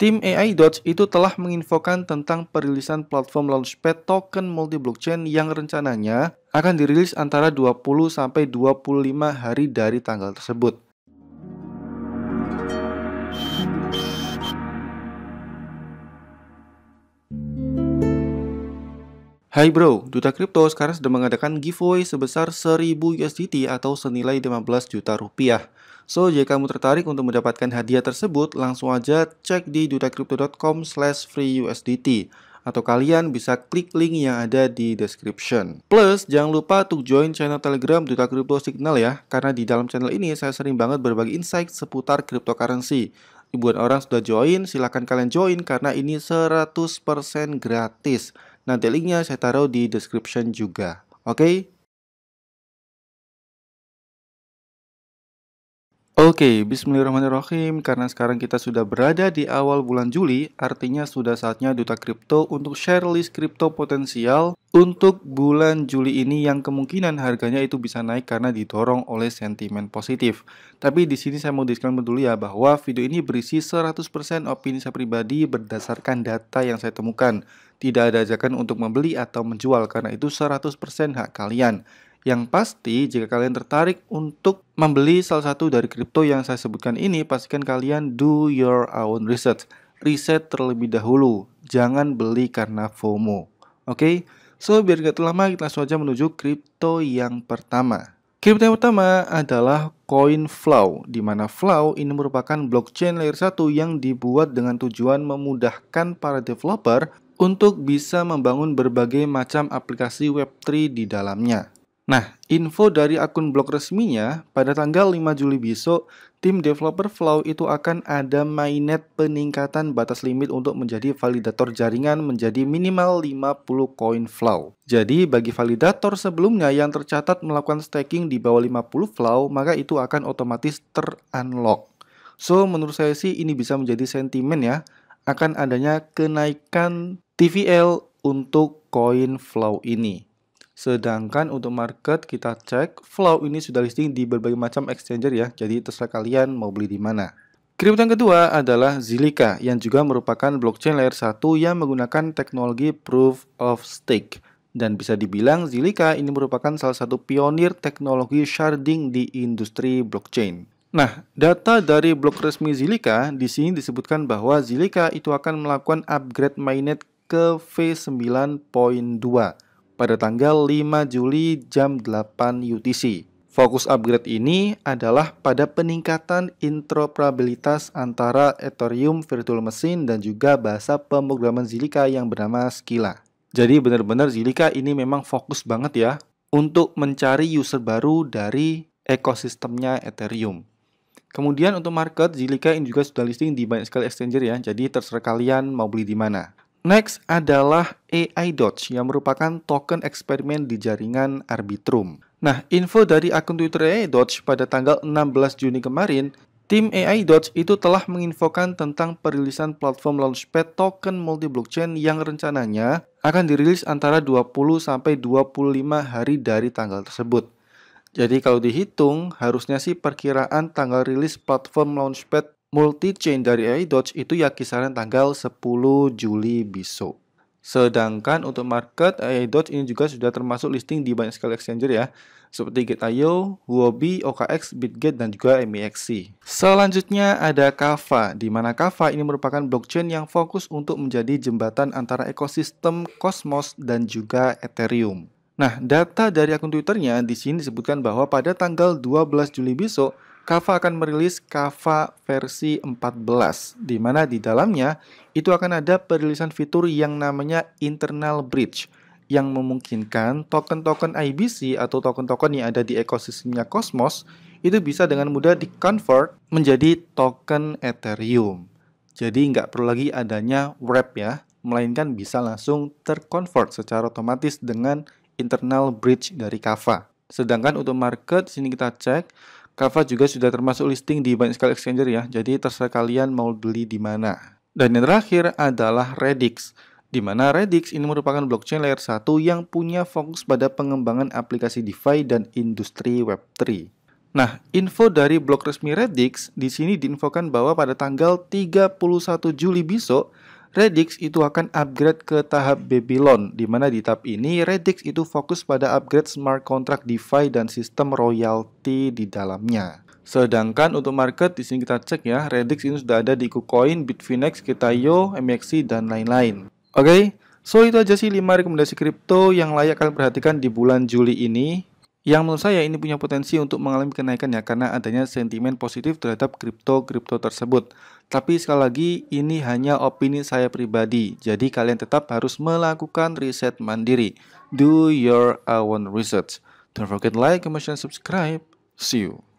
Tim AI Dodge itu telah menginfokan tentang perilisan platform Launchpad token multi-blockchain yang rencananya akan dirilis antara 20 sampai 25 hari dari tanggal tersebut. Hai bro, Duta Kripto sekarang sedang mengadakan giveaway sebesar 1000 USDT atau senilai 15 juta rupiah. So, jika kamu tertarik untuk mendapatkan hadiah tersebut, langsung aja cek di dutacryptocom slash free atau kalian bisa klik link yang ada di description. Plus, jangan lupa untuk join channel Telegram Duta Crypto Signal ya, karena di dalam channel ini saya sering banget berbagi insight seputar cryptocurrency. Ribuan orang sudah join, silahkan kalian join karena ini 100% gratis. Nanti linknya saya taruh di description juga. Oke, Oke, okay, bismillahirrahmanirrahim. Karena sekarang kita sudah berada di awal bulan Juli, artinya sudah saatnya Duta Kripto untuk share list kripto potensial untuk bulan Juli ini yang kemungkinan harganya itu bisa naik karena didorong oleh sentimen positif. Tapi di sini saya mau disclaimer dulu ya bahwa video ini berisi 100% opini saya pribadi berdasarkan data yang saya temukan. Tidak ada ajakan untuk membeli atau menjual karena itu 100% hak kalian. Yang pasti, jika kalian tertarik untuk membeli salah satu dari kripto yang saya sebutkan ini, pastikan kalian do your own research. Riset terlebih dahulu, jangan beli karena FOMO. Oke, okay? so biar gak lama kita langsung aja menuju kripto yang pertama. Kripto yang pertama adalah coin Flow, di mana Flow ini merupakan blockchain layer 1 yang dibuat dengan tujuan memudahkan para developer untuk bisa membangun berbagai macam aplikasi Web3 di dalamnya. Nah, info dari akun blog resminya, pada tanggal 5 Juli besok, tim developer Flow itu akan ada mainnet peningkatan batas limit untuk menjadi validator jaringan menjadi minimal 50 koin Flow. Jadi, bagi validator sebelumnya yang tercatat melakukan staking di bawah 50 Flow, maka itu akan otomatis terunlock. So, menurut saya sih ini bisa menjadi sentimen ya, akan adanya kenaikan TVL untuk koin Flow ini. Sedangkan untuk market kita cek flow ini sudah listing di berbagai macam exchanger ya. Jadi terserah kalian mau beli di mana. Kripto yang kedua adalah Zilliqa yang juga merupakan blockchain layer 1 yang menggunakan teknologi proof of stake. Dan bisa dibilang Zilliqa ini merupakan salah satu pionir teknologi sharding di industri blockchain. Nah, data dari blog resmi Zilliqa di sini disebutkan bahwa Zilliqa itu akan melakukan upgrade mainnet ke V9.2 pada tanggal 5 Juli jam 8 UTC. Fokus upgrade ini adalah pada peningkatan interoperabilitas antara Ethereum Virtual Machine dan juga bahasa pemrograman Zilliqa yang bernama Skila. Jadi benar-benar Zilliqa ini memang fokus banget ya untuk mencari user baru dari ekosistemnya Ethereum. Kemudian untuk market, Zilliqa ini juga sudah listing di banyak sekali exchanger ya, jadi terserah kalian mau beli di mana. Next adalah AI Dodge yang merupakan token eksperimen di jaringan Arbitrum. Nah, info dari akun Twitter AI Dodge pada tanggal 16 Juni kemarin, tim AI Dodge itu telah menginfokan tentang perilisan platform Launchpad token multi-blockchain yang rencananya akan dirilis antara 20 sampai 25 hari dari tanggal tersebut. Jadi kalau dihitung, harusnya sih perkiraan tanggal rilis platform Launchpad multi chain dari AI Doge itu ya kisaran tanggal 10 Juli besok. Sedangkan untuk market AI Doge ini juga sudah termasuk listing di banyak sekali exchanger ya seperti Gate.io, Huobi, OKX, Bitget, dan juga MEXC. Selanjutnya ada Kava, di mana Kava ini merupakan blockchain yang fokus untuk menjadi jembatan antara ekosistem Cosmos dan juga Ethereum. Nah, data dari akun Twitternya di sini disebutkan bahwa pada tanggal 12 Juli besok, Kava akan merilis Kava versi 14, di mana di dalamnya itu akan ada perilisan fitur yang namanya internal bridge, yang memungkinkan token-token IBC atau token-token yang ada di ekosistemnya Cosmos itu bisa dengan mudah di dikonvert menjadi token Ethereum. Jadi nggak perlu lagi adanya wrap ya, melainkan bisa langsung terkonvert secara otomatis dengan internal bridge dari Kava. Sedangkan untuk market, sini kita cek, Kava juga sudah termasuk listing di banyak sekali exchanger ya, jadi terserah kalian mau beli di mana. Dan yang terakhir adalah Redix, di mana Redix ini merupakan blockchain layer 1 yang punya fokus pada pengembangan aplikasi DeFi dan industri Web3. Nah, info dari blog resmi Redix di sini diinfokan bahwa pada tanggal 31 Juli besok Redix itu akan upgrade ke tahap Babylon, di mana di tahap ini Redix itu fokus pada upgrade smart contract DeFi dan sistem royalty di dalamnya. Sedangkan untuk market di sini kita cek ya, Redix ini sudah ada di KuCoin, Bitfinex, Kitayo, MXC dan lain-lain. Oke, okay? so itu aja sih 5 rekomendasi kripto yang layak kalian perhatikan di bulan Juli ini. Yang menurut saya ini punya potensi untuk mengalami kenaikan ya karena adanya sentimen positif terhadap kripto-kripto tersebut. Tapi sekali lagi ini hanya opini saya pribadi. Jadi kalian tetap harus melakukan riset mandiri. Do your own research. Don't forget like, comment, subscribe. See you.